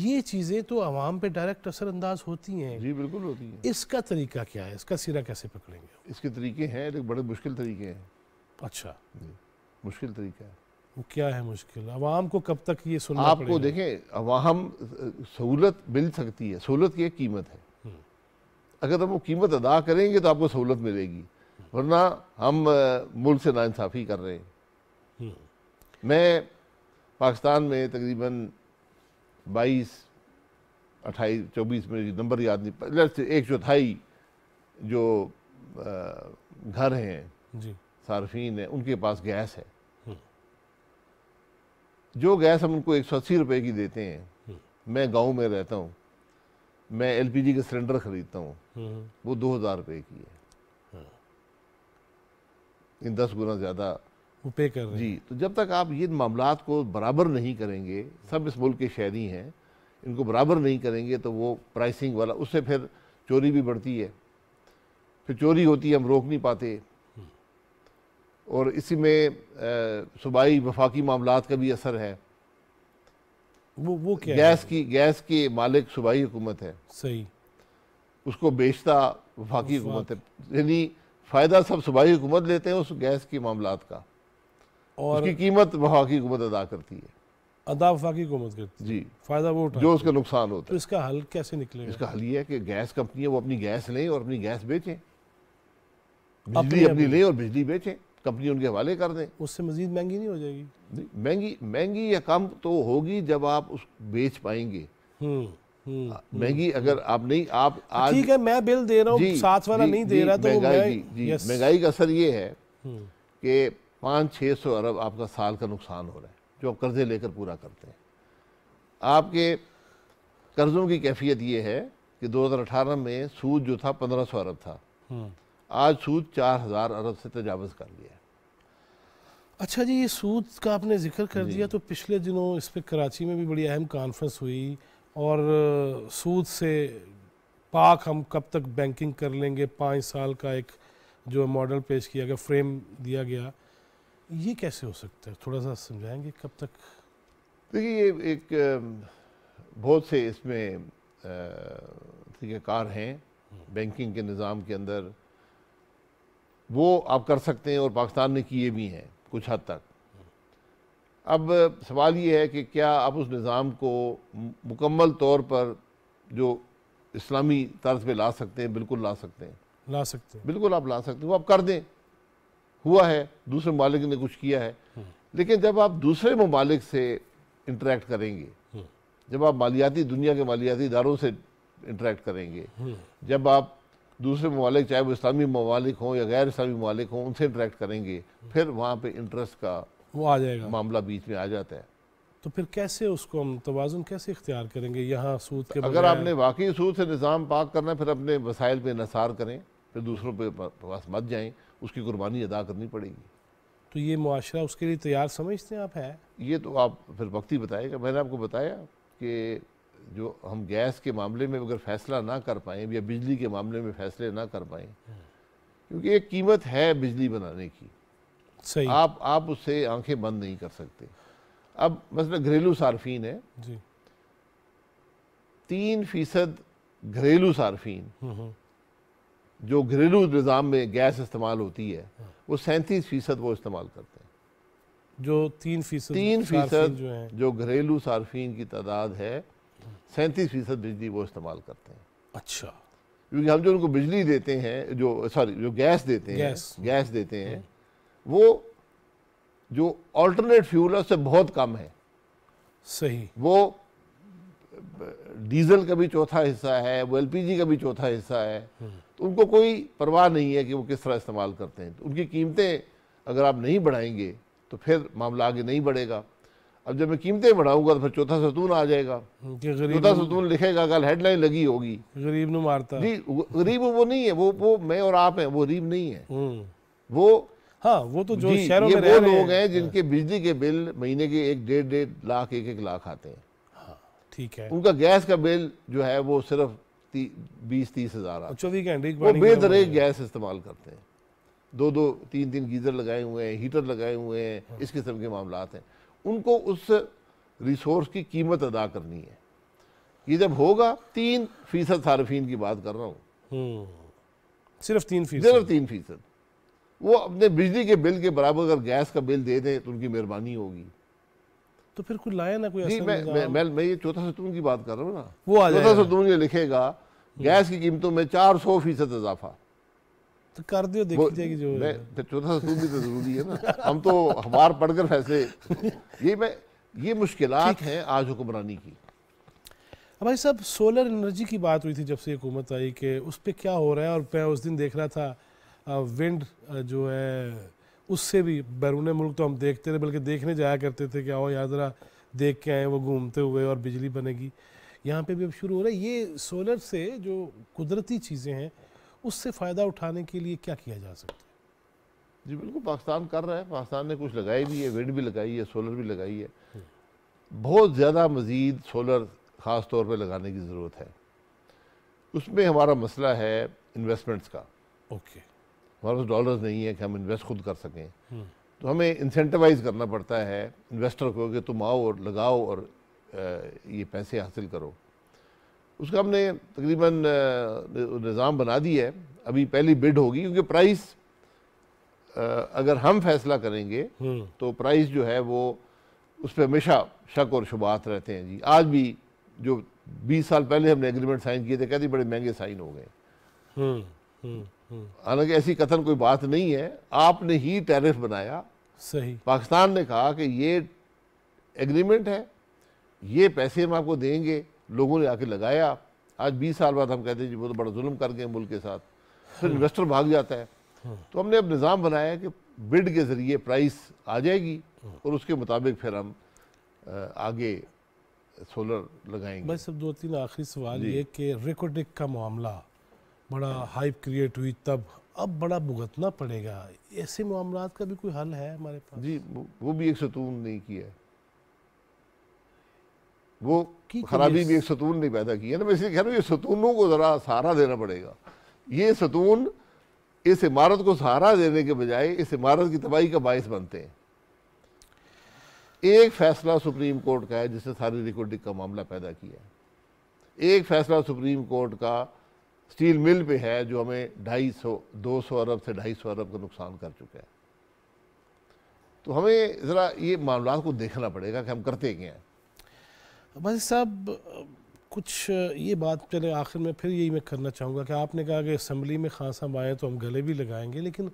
ये चीज़ें तो आवाम पे डायरेक्ट असरअंदाज होती हैं जी बिल्कुल होती हैं इसका तरीका क्या है इसका सिरा कैसे पकड़ेंगे इसके तरीके हैं लेकिन बड़े मुश्किल तरीके हैं अच्छा मुश्किल तरीका है वो क्या है मुश्किल आवाम को कब तक ये सुनना आपको देखें अवाम सहूलत मिल सकती है सहूलत की एक कीमत है हम्म। अगर हम वो कीमत अदा करेंगे तो आपको सहूलत मिलेगी वरना हम मुल्क से नाइंसाफ़ी कर रहे हैं हम्म। मैं पाकिस्तान में तकरीबन बाईस अट्ठाईस चौबीस में नंबर याद नहीं लेट्स एक चौथाई जो, घर हैं सार्फिन है उनके पास गैस है जो गैस हम उनको एक सौ अस्सी रुपये की देते हैं मैं गांव में रहता हूँ मैं एलपीजी का सिलेंडर खरीदता हूँ वो दो हज़ार रुपये की है इन दस गुना ज़्यादा पे कर रहे जी तो जब तक आप ये मामला को बराबर नहीं करेंगे सब इस मुल्क के शहरी हैं इनको बराबर नहीं करेंगे तो वो प्राइसिंग वाला उससे फिर चोरी भी बढ़ती है फिर चोरी होती है हम रोक नहीं पाते और इसी में सूबाई वफाकी मामला का भी असर है वो वो क्या गैस है? की गैस के मालिक सूबाई हुकूमत है सही उसको बेचता वफाकी हुकूमत है यानी फ़ायदा सब सूबाई हुकूमत लेते हैं उस गैस के मामला का और उसकी कीमत वफाकी हुकूमत अदा करती है अदा वफाकी हुकूमत करती जी फ़ायदा वो जो उसका नुकसान होता तो है तो इसका हल कैसे निकले इसका हल ये है कि गैस कंपनियाँ वो अपनी गैस लें और अपनी गैस बेचें बिजली अपनी लें और बिजली बेचें कंपनी उनके हवाले कर दें उससे मजीद महंगी नहीं हो जाएगी महंगी महंगी या कम तो होगी जब आप उस बेच पाएंगे हम्म, हम्म, हम्म। महंगी अगर आप नहीं आप ठीक है मैं बिल दे रहा हूँ साथ वाला नहीं दे रहा तो महंगाई का असर ये है कि पाँच छः सौ अरब आपका साल का नुकसान हो रहा है जो आप कर्जे लेकर पूरा करते हैं आपके कर्ज़ों की कैफियत ये है कि अठारह में सूद जो था सौ अरब था आज सूद चार हज़ार अरब से तजावज़ कर लिया अच्छा जी ये सूद का आपने जिक्र कर दिया तो पिछले दिनों इस पर कराची में भी बड़ी अहम कॉन्फ्रेंस हुई और सूद से पाक हम कब तक बैंकिंग कर लेंगे पाँच साल का एक जो मॉडल पेश किया गया फ्रेम दिया गया ये कैसे हो सकता है थोड़ा सा समझाएंगे कब तक देखिए ये एक बहुत से इसमें तरीक़ार हैं बैंकिंग हम्म। के निज़ाम के अंदर वो आप कर सकते हैं और पाकिस्तान ने किए भी हैं कुछ हद तक अब सवाल ये है कि क्या आप उस निज़ाम को मुकम्मल तौर पर जो इस्लामी तर्ज पे ला सकते हैं बिल्कुल ला सकते हैं ला सकते हैं बिल्कुल आप ला सकते हैं वो आप कर दें हुआ है दूसरे ममालिक ने कुछ किया है हम्म। लेकिन जब आप दूसरे ममालिक से इंटरेक्ट करेंगे हम्म। जब आप मालियाती दुनिया के मालियाती इदारों से इंटरेक्ट करेंगे हम्म। जब आप दूसरे ममालिक चाहे वो इस्लामी ममालिक हों या गैर इस्लामी ममालिक हों उनसे इंटरेक्ट करेंगे फिर वहाँ पर इंटरेस्ट का वो आ जाएगा मामला बीच में आ जाता है तो फिर कैसे उसको हम तोज़ुन कैसे इख्तियार करेंगे यहाँ सूद के अगर आपने वाकई सूद से निज़ाम पाक करना है फिर अपने वसाइल पर नसार करें फिर दूसरों पर पास मत जाएँ उसकी कुर्बानी अदा करनी पड़ेगी तो ये माशरा उसके लिए तैयार समझते हैं आप है ये तो आप फिर वक्त ही बताएगा मैंने आपको बताया कि जो हम गैस के मामले में अगर फैसला ना कर पाए या बिजली के मामले में फैसले ना कर पाए क्योंकि एक कीमत है बिजली बनाने की सही आप आप उससे आंखें बंद नहीं कर सकते अब मतलब घरेलू सार्फिन है जी। तीन फीसद घरेलू सार्फिन हम्म, हम्म। जो घरेलू निज़ाम में गैस इस्तेमाल होती है वो सैंतीस फीसद वो इस्तेमाल करते हैं जो तीन फीसद तीन फीसद जो घरेलू सार्फिन की तादाद है सैंतीस फीसद बिजली वो इस्तेमाल करते हैं अच्छा क्योंकि हम जो उनको बिजली देते हैं जो सॉरी जो गैस देते हैं गैस गैस देते हैं हम्म। वो जो अल्टरनेट फ्यूल है उससे बहुत कम है सही वो डीजल का भी चौथा हिस्सा है वो एलपीजी का भी चौथा हिस्सा है हम्म। तो उनको कोई परवाह नहीं है कि वो किस तरह इस्तेमाल करते हैं तो उनकी कीमतें अगर आप नहीं बढ़ाएंगे तो फिर मामला आगे नहीं बढ़ेगा अब जब मैं कीमतें बढ़ाऊंगा तो फिर चौथा सतून आ जाएगा चौथा सतून लिखेगा कल हेडलाइन लगी होगी गरीब ने मारता जी गरीब वो नहीं है वो वो मैं और आप हैं वो गरीब नहीं है हम्म। वो हाँ वो तो जो शहरों में वो लोग हैं जिनके हाँ। बिजली के बिल महीने के एक डेढ़ डेढ़ लाख एक एक लाख आते हैं हाँ, ठीक है उनका गैस का बिल जो है वो सिर्फ बीस तीस हजार चौबीस घंटे गैस इस्तेमाल करते हैं दो दो तीन तीन गीजर लगाए हुए हैं हीटर लगाए हुए हैं हाँ। इस किस्म के मामला हैं उनको उस रिसोर्स की कीमत अदा करनी है ये जब होगा तीन फीसद सार्फिन की बात कर रहा हूँ हम्म। सिर्फ तीन फीसद सिर्फ तीन फीसद वो अपने बिजली के बिल के बराबर अगर गैस का बिल दे दें तो उनकी मेहरबानी होगी तो फिर कोई लाया ना कोई मैं, मैं मैं मैं ये चौथा सतून की बात कर रहा हूँ ना वो चौथा सतून ये लिखेगा गैस की कीमतों में चार सौ फीसद इजाफा तो कर दियो देखी जाएगी जो मैं फिर तो चौथा सूत्र भी तो जरूरी है ना हम तो अखबार पढ़कर फैसले ये मैं ये मुश्किल है आज हुक्मरानी की भाई साहब सोलर एनर्जी की बात हुई थी जब से हुकूमत आई कि उस पर क्या हो रहा है और मैं उस दिन देख रहा था विंड जो है उससे भी बैरून मुल्क तो हम देखते रहे बल्कि देखने जाया करते थे कि आओ यार ज़रा देख के आए वो घूमते हुए और बिजली बनेगी यहाँ पे भी अब शुरू हो रहा है ये सोलर से जो कुदरती चीज़ें हैं उससे फ़ायदा उठाने के लिए क्या किया जा सकता है जी बिल्कुल पाकिस्तान कर रहा है पाकिस्तान ने कुछ लगाई भी है विंड भी लगाई है सोलर भी लगाई है हम्म। बहुत ज़्यादा मज़ीद सोलर ख़ास तौर पर लगाने की ज़रूरत है उसमें हमारा मसला है इन्वेस्टमेंट्स का ओके हमारे पास डॉलर नहीं है कि हम इन्वेस्ट खुद कर सकें हम्म। तो हमें इंसेंटिवाइज करना पड़ता है इन्वेस्टर को कि तुम आओ और लगाओ और ये पैसे हासिल करो उसका हमने तकरीबन निज़ाम बना दिया है अभी पहली बिड होगी क्योंकि प्राइस अगर हम फैसला करेंगे हम्म। तो प्राइस जो है वो उस पर हमेशा शक और शुबात रहते हैं जी आज भी जो 20 साल पहले हमने एग्रीमेंट साइन किए थे कहते बड़े महंगे साइन हो गए हम्म, हम्म, हालांकि ऐसी कथन कोई बात नहीं है आपने ही टैरिफ बनाया सही पाकिस्तान ने कहा कि ये एग्रीमेंट है ये पैसे हम आपको देंगे लोगों ने आके लगाया आज 20 साल बाद हम कहते हैं जी वो तो बड़ा जुल्म कर गए मुल्क के साथ फिर इन्वेस्टर हम्म। भाग जाता है हम्म। तो हमने अब निज़ाम बनाया कि बिड के ज़रिए प्राइस आ जाएगी हम्म। और उसके मुताबिक फिर हम आगे सोलर लगाएंगे भाई सब दो तीन आखिरी सवाल ये कि रिकॉर्डिक का मामला बड़ा हाइप क्रिएट हुई तब अब बड़ा भुगतना पड़ेगा ऐसे मामला का भी कोई हल है हमारे पास जी वो भी एक सतून नहीं किया है वो खराबी भी एक सतून नहीं पैदा की है ना मैं इसलिए कह रहा हूँ ये सतूनों को ज़रा सहारा देना पड़ेगा ये सतून इस इमारत को सहारा देने के बजाय इस इमारत की तबाही का बायस बनते हैं एक फैसला सुप्रीम कोर्ट का है जिसने सारी रिकॉर्डिंग का मामला पैदा किया है एक फैसला सुप्रीम कोर्ट का स्टील मिल पे है जो हमें ढाई सौ दो सौ अरब से ढाई सौ अरब का नुकसान कर चुका है तो हमें ज़रा ये मामला को देखना पड़ेगा कि हम करते क्या हैं भाई साहब कुछ ये बात चले आखिर में फिर यही मैं करना चाहूँगा कि आपने कहा कि असम्बली में खान साहब आए तो हम गले भी लगाएंगे लेकिन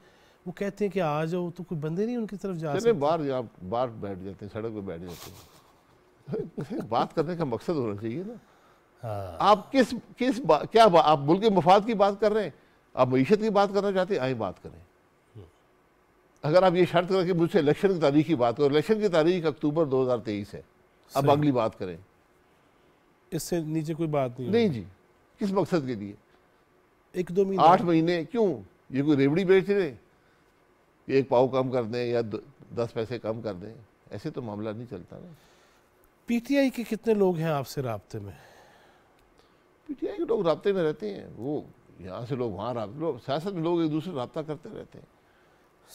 वो कहते हैं कि आ जाओ तो कोई बंदे नहीं उनकी तरफ जा सकते बाहर आप बाहर बैठ जाते हैं सड़क पर बैठ जाते हैं बात करने का मकसद होना चाहिए ना हाँ। आप किस किस बा, क्या बा, आप मुल्क मफाद की बात कर रहे हैं आप मीशत की बात करना चाहते हैं आई बात करें हम्म। अगर आप ये शर्त करें कि मुझसे इलेक्शन की तारीख की बात करो इलेक्शन की तारीख अक्टूबर 2023 है अब अगली बात करें इससे नीचे कोई बात नहीं नहीं जी किस मकसद के लिए एक दो महीने आठ महीने क्यों ये कोई रेवड़ी बेच रहे एक पाव कम कर दें या दस पैसे कम कर दें ऐसे तो मामला नहीं चलता ना पीटीआई के कितने लोग हैं आपसे रबते में पीटीआई के लोग रबते में रहते हैं वो यहाँ से लोग वहाँ लोग सियासत में लोग एक दूसरे रबता करते रहते हैं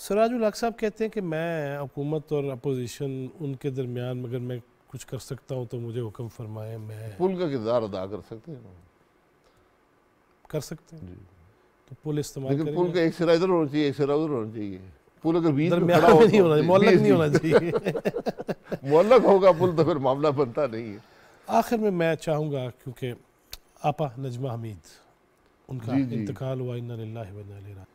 सराजुल हक साहब कहते हैं कि मैं हुकूमत और अपोजिशन उनके दरमियान मगर मैं कुछ कर सकता हूँ तो मुझे हुक्म फरमाए मैं पुल का किरदार अदा कर सकते हैं कर सकते हैं तो पुल इस्तेमाल लेकिन पुल का एक सिरा इधर होना चाहिए एक सिरा उधर होना चाहिए पुल अगर बीच में खड़ा हो नहीं तो होना चाहिए मौलक नहीं होना चाहिए मौलक होगा पुल तो फिर मामला बनता नहीं है आखिर में मैं चाहूँगा क्योंकि आपा नजमा हमीद उनका इंतकाल हुआ इन्ना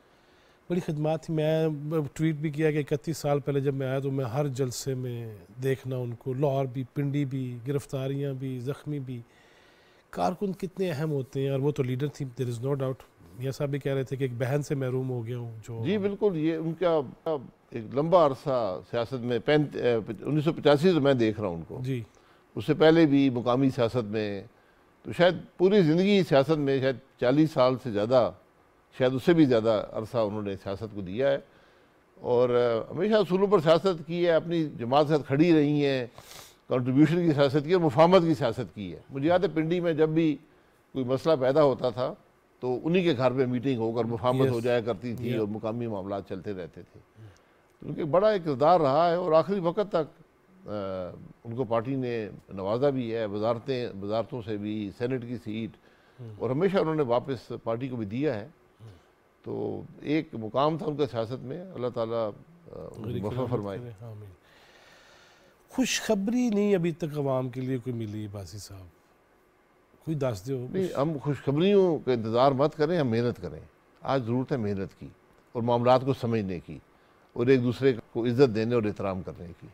बड़ी खदमात थी मैं ट्वीट भी किया कि इकतीस साल पहले जब मैं आया तो मैं हर जलसे में देखना उनको लाहौर भी पिंडी भी गिरफ्तारियाँ भी ज़ख्मी भी कारकुन कितने अहम होते हैं और वो तो लीडर थी देर इज़ नो डाउट मियाँ साहब भी कह रहे थे कि एक बहन से महरूम हो गया हूँ जो जी बिल्कुल ये उनका एक लंबा अरसा सियासत में पैंत उन्नीस सौ पचासी से मैं देख रहा हूँ उनको जी उससे पहले भी मुकामी सियासत में तो शायद पूरी ज़िंदगी सियासत में शायद चालीस साल से ज़्यादा शायद उससे भी ज़्यादा अरसा उन्होंने सियासत को दिया है और हमेशा असूलों पर सियासत की है अपनी जमात के साथ खड़ी रही हैं कंट्रीब्यूशन की सियासत की और मुफामत की सियासत की है मुझे याद है पिंडी में जब भी कोई मसला पैदा होता था तो उन्हीं के घर पे मीटिंग होकर मुफामत हो जाया करती थी और मुकामी मामला चलते रहते थे तो उनके बड़ा एक किरदार रहा है और आखिरी वक्त तक आ, उनको पार्टी ने नवाजा भी है वजारतें वजारतों से भी सेनेट की सीट hmm. और हमेशा उन्होंने वापस पार्टी को भी दिया है तो एक मुकाम था उनका सियासत में अल्लाह ताला फरमाए खुशखबरी नहीं अभी तक आवाम के लिए कोई मिली बासी साहब कोई दास हो नहीं हम खुशखबरियों का इंतज़ार मत करें हम मेहनत करें आज ज़रूरत है मेहनत की और मामला को समझने की और एक दूसरे को इज़्ज़त देने और एहतराम करने की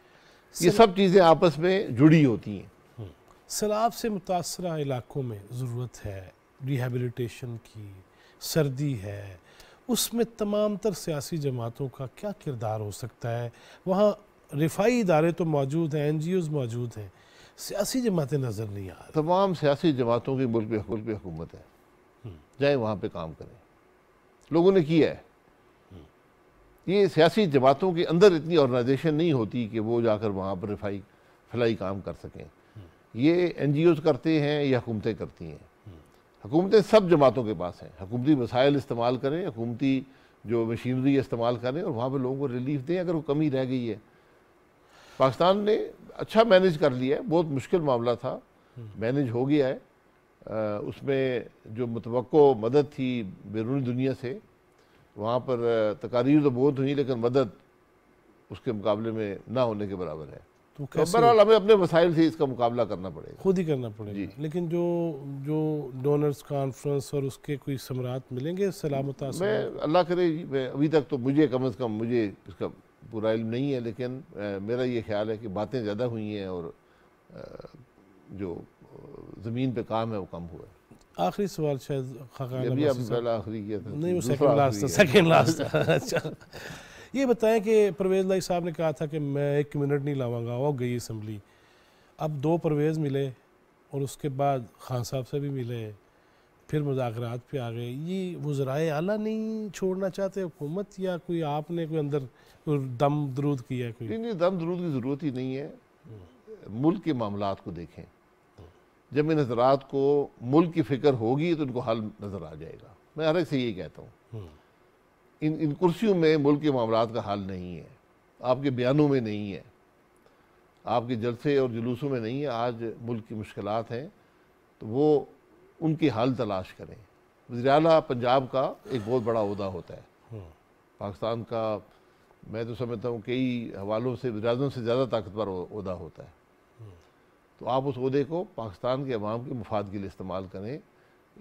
ये सब चीज़ें आपस में जुड़ी होती हैं हम्म। सैलाब से मुतासर इलाकों में ज़रूरत है रिहेबलीटेशन की सर्दी है उसमें तमाम तर सियासी जमातों का क्या किरदार हो सकता है वहाँ रिफाई इदारे तो मौजूद हैं एन जी ओज़ मौजूद हैं सियासी जमातें नज़र नहीं आ रही तमाम सियासी जमातों की मुल्क मुल्क हुकूमत है हम्म। जाए वहाँ पर काम करें लोगों ने किया है हम्म। ये सियासी जमातों के अंदर इतनी ऑर्गेनाइजेशन नहीं होती कि वो जाकर वहाँ पर रिफाई फलाई काम कर सकें हम्म। ये एन जी ओज़ करते हैं या हुकूमतें करती हैं हुकूमतें सब जमातों के पास हैं हकूमती वसाइल इस्तेमाल करें हकूमती जो मशीनरी इस्तेमाल करें और वहाँ पर लोगों को रिलीफ दें अगर वो कमी रह गई है पाकिस्तान ने अच्छा मैनेज कर लिया है बहुत मुश्किल मामला था मैनेज हो गया है आ, उसमें जो मुतव मदद थी बैरूनी दुनिया से वहाँ पर तकारीर तो बहुत हुई लेकिन मदद उसके मुकाबले में ना होने के बराबर है तो, तो बहरहाल हमें अपने वसाइल से इसका मुकाबला करना पड़ेगा खुद ही करना पड़ेगा लेकिन जो जो डोनर्स कॉन्फ्रेंस और उसके कोई समरात मिलेंगे सलामत मैं अल्लाह करे मैं अभी तक तो मुझे कम अज़ कम मुझे इसका पूरा इल्म नहीं है लेकिन मेरा ये ख्याल है कि बातें ज़्यादा हुई हैं और जो ज़मीन पर काम है वो कम हुआ है आखिरी सवाल शायद आखिरी नहीं वो सेकंड लास्ट था सेकंड लास्ट था अच्छा ये बताएं कि परवेज़ लाई साहब ने कहा था कि मैं एक मिनट नहीं लाऊंगा वो गई असम्बली अब दो परवेज़ मिले और उसके बाद खान साहब से भी मिले फिर मुजाकरात पे आ गए ये वज्राए आला नहीं छोड़ना चाहते हुकूमत या कोई आपने कोई अंदर दम दरूद किया है कोई नहीं नहीं दम दरूद की ज़रूरत ही नहीं है मुल्क के मामला को देखें जब इन हजरात को मुल्क की फ़िक्र होगी तो इनको हल नज़र आ जाएगा मैं हर एक से यही कहता हूँ इन इन कुर्सियों में मुल्क के मामला का हाल नहीं है आपके बयानों में नहीं है आपके जलसे और जुलूसों में नहीं है आज मुल्क की मुश्किल हैं तो वो उनकी हाल तलाश करें वजी अला पंजाब का एक बहुत बड़ा अहदा होता है हम्म। पाकिस्तान का मैं तो समझता हूँ कई हवालों से वजराजों से ज़्यादा ताकतवर अहदा होता है हम्म। तो आप उस अहदे को पाकिस्तान के अवाम के मफाद के लिए इस्तेमाल करें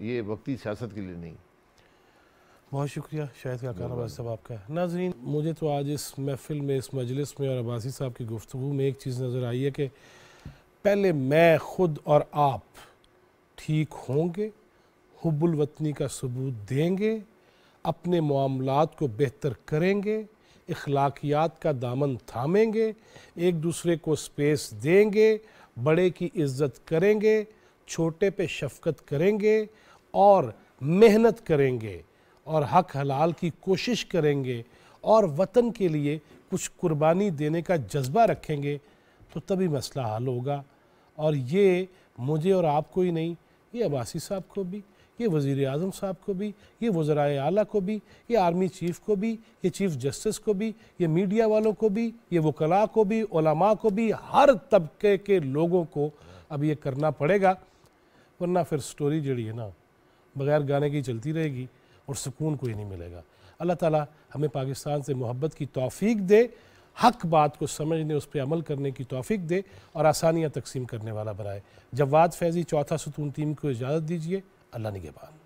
ये वक्ती सियासत के लिए नहीं बहुत शुक्रिया शायद का खान साहब आपका है नाजरीन मुझे तो आज इस महफिल में इस मजलिस में और अबासी साहब की गुफ्तु में एक चीज़ नज़र आई है कि पहले मैं खुद और आप ठीक होंगे हुबुलवतनी का सबूत देंगे अपने मामला को बेहतर करेंगे अखलाकियात का दामन थामेंगे एक दूसरे को स्पेस देंगे बड़े की इज्जत करेंगे छोटे पे शफकत करेंगे और मेहनत करेंगे और हक हलाल की कोशिश करेंगे और वतन के लिए कुछ कुर्बानी देने का जज्बा रखेंगे तो तभी मसला हल होगा और ये मुझे और आपको ही नहीं ये अब्बासी साहब को भी ये वज़ी अजम साहब को भी ये वज़रा अली को भी ये आर्मी चीफ़ को भी ये चीफ़ जस्टिस को भी ये मीडिया वालों को भी ये वकला को भी ओलमा को भी हर तबके के लोगों को अब ये करना पड़ेगा वरना फिर स्टोरी जड़ी है ना बगैर गाने की चलती रहेगी और सुकून कोई नहीं मिलेगा अल्लाह ताला हमें पाकिस्तान से मोहब्बत की तौफीक दे हक बात को समझने उस पर अमल करने की तौफीक दे और आसानियाँ तकसीम करने वाला बनाए जवाद फैज़ी चौथा सतून टीम को इजाज़त दीजिए अल्लाह निगेबान